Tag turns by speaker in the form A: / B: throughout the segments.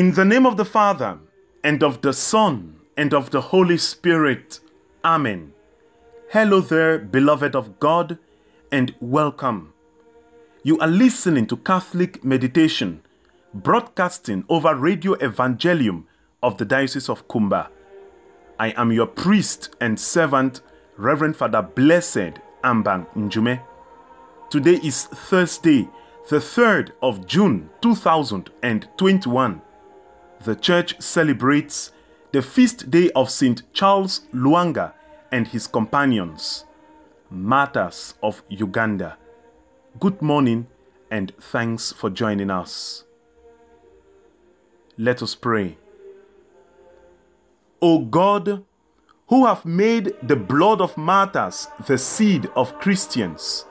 A: In the name of the Father, and of the Son, and of the Holy Spirit. Amen. Hello there, beloved of God, and welcome. You are listening to Catholic Meditation, broadcasting over Radio Evangelium of the Diocese of Kumba. I am your priest and servant, Reverend Father Blessed Ambang Njume. Today is Thursday, the 3rd of June 2021 the church celebrates the feast day of St. Charles Luanga and his companions, martyrs of Uganda. Good morning and thanks for joining us. Let us pray. O God, who have made the blood of martyrs the seed of Christians,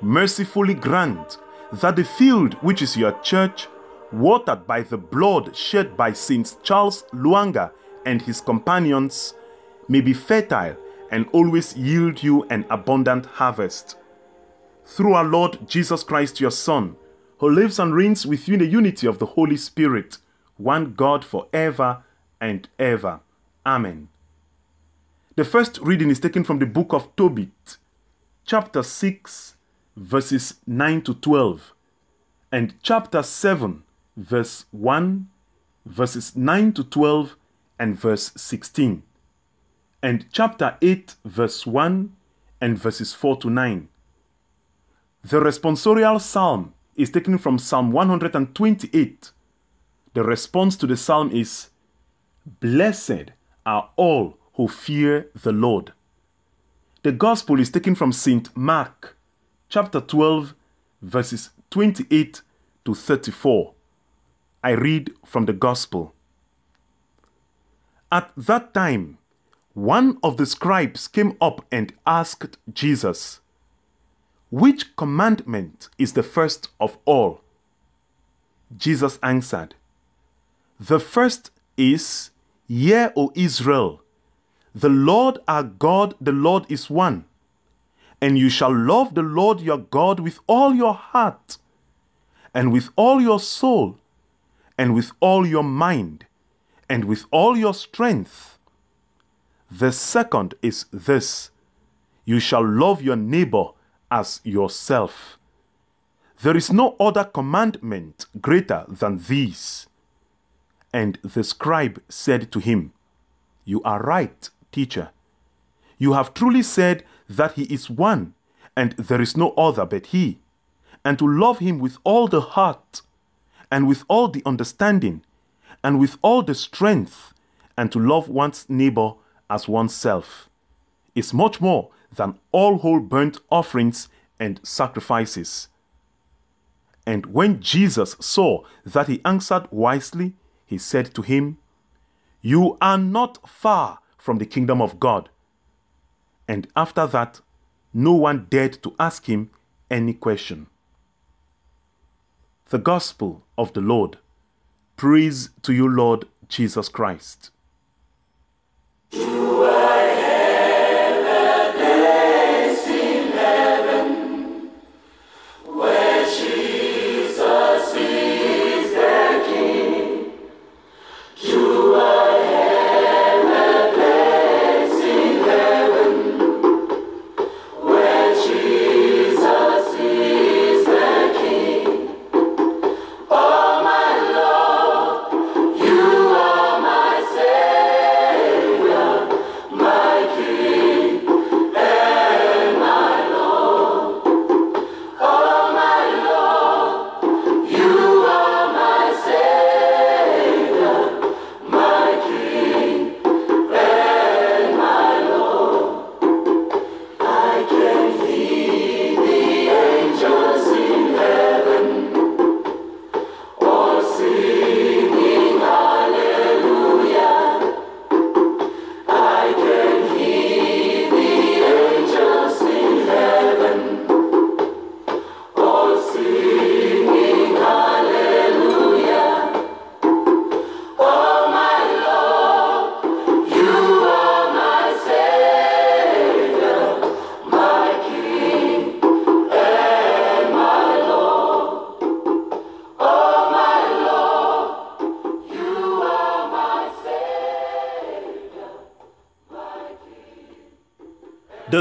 A: mercifully grant that the field which is your church watered by the blood shed by St. Charles Luanga and his companions, may be fertile and always yield you an abundant harvest. Through our Lord Jesus Christ, your Son, who lives and reigns with you in the unity of the Holy Spirit, one God for ever and ever. Amen. The first reading is taken from the book of Tobit, chapter 6, verses 9 to 12, and chapter 7, verse 1, verses 9 to 12, and verse 16, and chapter 8, verse 1 and verses 4 to 9. The responsorial psalm is taken from Psalm 128. The response to the psalm is Blessed are all who fear the Lord. The gospel is taken from St. Mark, chapter 12, verses 28 to 34. I read from the Gospel. At that time, one of the scribes came up and asked Jesus, Which commandment is the first of all? Jesus answered, The first is, Hear, O Israel, the Lord our God, the Lord is one. And you shall love the Lord your God with all your heart, and with all your soul, and with all your mind and with all your strength. The second is this you shall love your neighbor as yourself. There is no other commandment greater than these. And the scribe said to him, You are right, teacher. You have truly said that he is one, and there is no other but he, and to love him with all the heart and with all the understanding and with all the strength, and to love one's neighbor as oneself is much more than all whole burnt offerings and sacrifices. And when Jesus saw that he answered wisely, he said to him, You are not far from the kingdom of God. And after that, no one dared to ask him any question. The Gospel of the Lord. Praise to you, Lord Jesus Christ.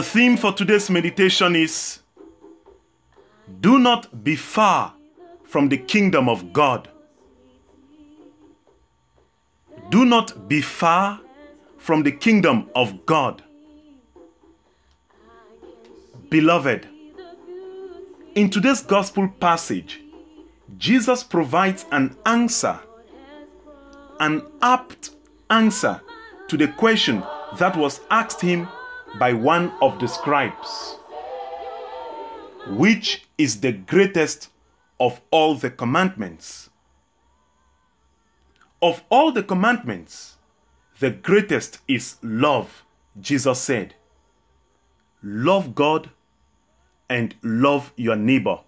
A: The theme for today's meditation is Do not be far from the kingdom of God. Do not be far from the kingdom of God. Beloved, in today's gospel passage, Jesus provides an answer, an apt answer to the question that was asked him by one of the scribes, which is the greatest of all the commandments. Of all the commandments, the greatest is love, Jesus said. Love God and love your neighbor.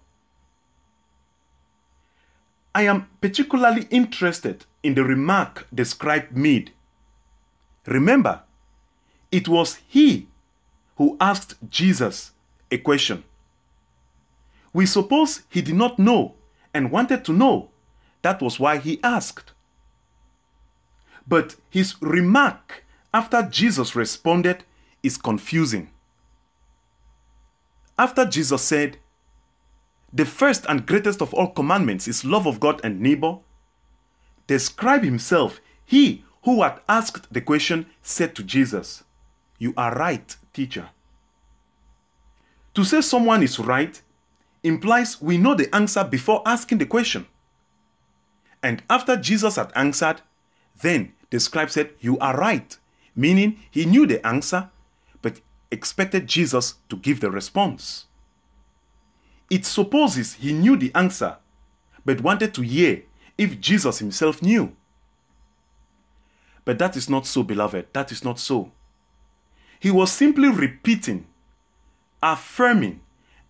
A: I am particularly interested in the remark the scribe made. Remember, it was he who asked Jesus a question. We suppose he did not know and wanted to know. That was why he asked. But his remark after Jesus responded is confusing. After Jesus said, The first and greatest of all commandments is love of God and neighbor, the scribe himself, he who had asked the question, said to Jesus, You are right, teacher. To say someone is right implies we know the answer before asking the question. And after Jesus had answered, then the scribe said, You are right, meaning he knew the answer but expected Jesus to give the response. It supposes he knew the answer but wanted to hear if Jesus himself knew. But that is not so, beloved. That is not so. He was simply repeating, affirming,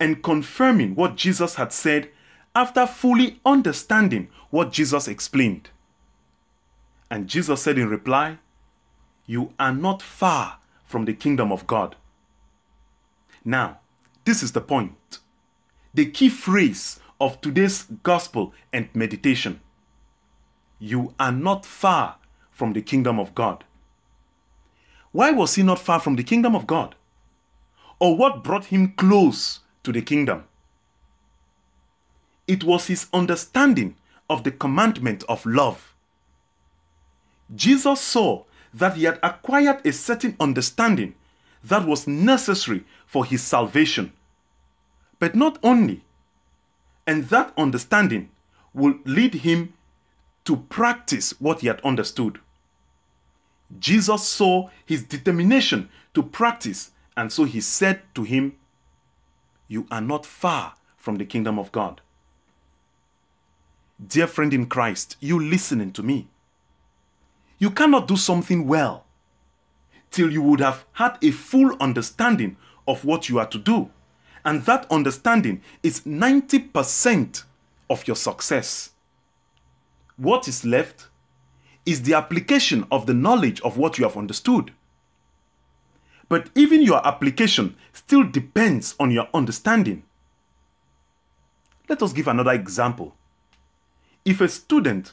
A: and confirming what Jesus had said after fully understanding what Jesus explained. And Jesus said in reply, You are not far from the kingdom of God. Now, this is the point, the key phrase of today's gospel and meditation. You are not far from the kingdom of God. Why was he not far from the kingdom of God? Or what brought him close to the kingdom? It was his understanding of the commandment of love. Jesus saw that he had acquired a certain understanding that was necessary for his salvation. But not only, and that understanding would lead him to practice what he had understood. Jesus saw his determination to practice, and so he said to him, You are not far from the kingdom of God. Dear friend in Christ, you listening to me. You cannot do something well till you would have had a full understanding of what you are to do. And that understanding is 90% of your success. What is left is the application of the knowledge of what you have understood. But even your application still depends on your understanding. Let us give another example. If a student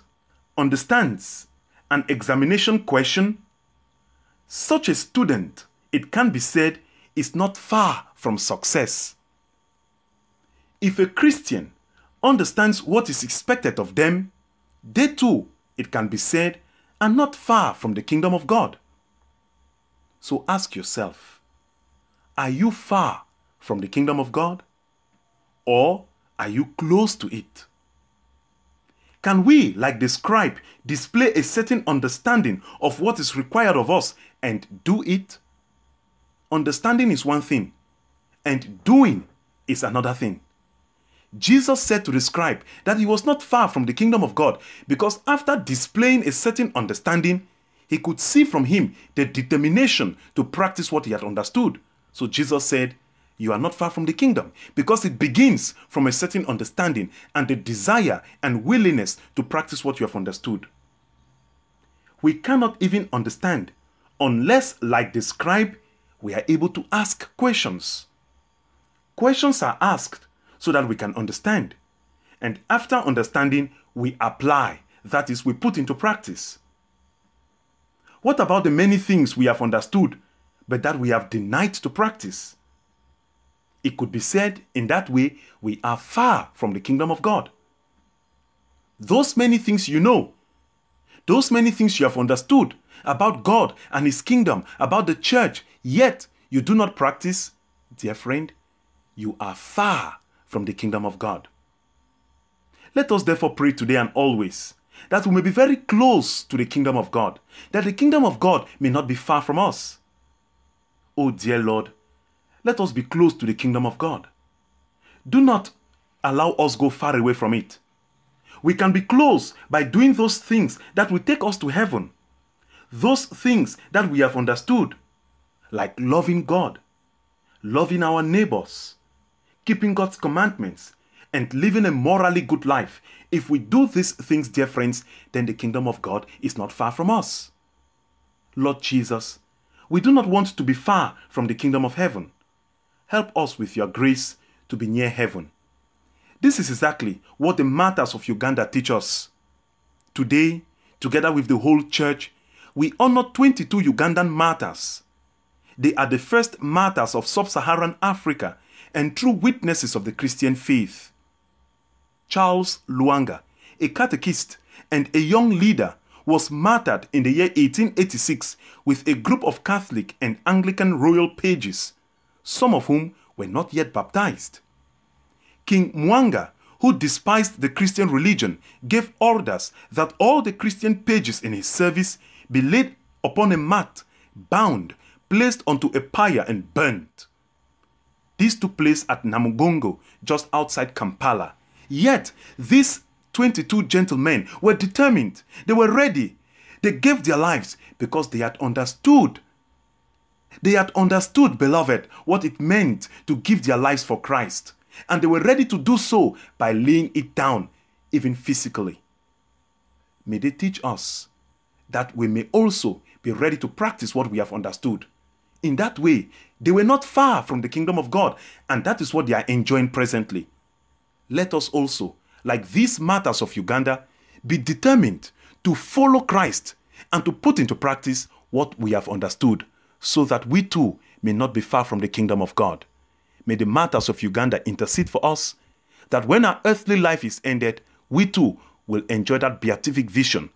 A: understands an examination question, such a student, it can be said, is not far from success. If a Christian understands what is expected of them, they too it can be said, are not far from the kingdom of God. So ask yourself, are you far from the kingdom of God? Or are you close to it? Can we, like the scribe, display a certain understanding of what is required of us and do it? Understanding is one thing, and doing is another thing. Jesus said to the scribe that he was not far from the kingdom of God because after displaying a certain understanding, he could see from him the determination to practice what he had understood. So Jesus said, You are not far from the kingdom because it begins from a certain understanding and the desire and willingness to practice what you have understood. We cannot even understand unless, like the scribe, we are able to ask questions. Questions are asked so that we can understand. And after understanding, we apply, that is, we put into practice. What about the many things we have understood but that we have denied to practice? It could be said in that way we are far from the kingdom of God. Those many things you know, those many things you have understood about God and His kingdom, about the church, yet you do not practice, dear friend, you are far from the kingdom of God. Let us therefore pray today and always that we may be very close to the kingdom of God, that the kingdom of God may not be far from us. Oh dear Lord, let us be close to the kingdom of God. Do not allow us go far away from it. We can be close by doing those things that will take us to heaven. Those things that we have understood, like loving God, loving our neighbors, keeping God's commandments, and living a morally good life. If we do these things, dear friends, then the kingdom of God is not far from us. Lord Jesus, we do not want to be far from the kingdom of heaven. Help us with your grace to be near heaven. This is exactly what the martyrs of Uganda teach us. Today, together with the whole church, we honor 22 Ugandan martyrs. They are the first martyrs of sub-Saharan Africa and true witnesses of the Christian faith. Charles Luanga, a catechist and a young leader, was martyred in the year 1886 with a group of Catholic and Anglican royal pages, some of whom were not yet baptized. King Mwanga, who despised the Christian religion, gave orders that all the Christian pages in his service be laid upon a mat, bound, placed onto a pyre, and burnt. This took place at Namugongo, just outside Kampala. Yet, these 22 gentlemen were determined. They were ready. They gave their lives because they had understood. They had understood, beloved, what it meant to give their lives for Christ. And they were ready to do so by laying it down, even physically. May they teach us that we may also be ready to practice what we have understood in that way, they were not far from the kingdom of God, and that is what they are enjoying presently. Let us also, like these martyrs of Uganda, be determined to follow Christ and to put into practice what we have understood, so that we too may not be far from the kingdom of God. May the martyrs of Uganda intercede for us, that when our earthly life is ended, we too will enjoy that beatific vision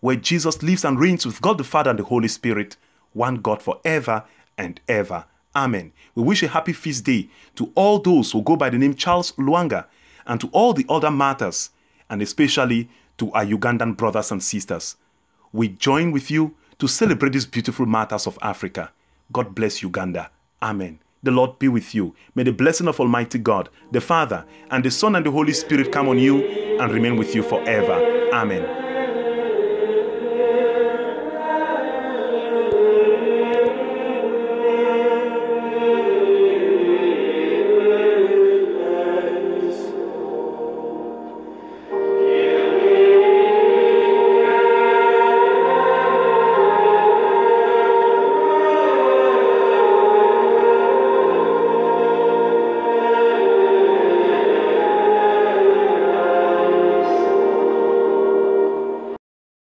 A: where Jesus lives and reigns with God the Father and the Holy Spirit, one God forever and ever. Amen. We wish a happy feast day to all those who go by the name Charles Luanga and to all the other martyrs, and especially to our Ugandan brothers and sisters. We join with you to celebrate these beautiful martyrs of Africa. God bless Uganda. Amen. The Lord be with you. May the blessing of Almighty God, the Father, and the Son, and the Holy Spirit come on you and remain with you forever.
B: Amen.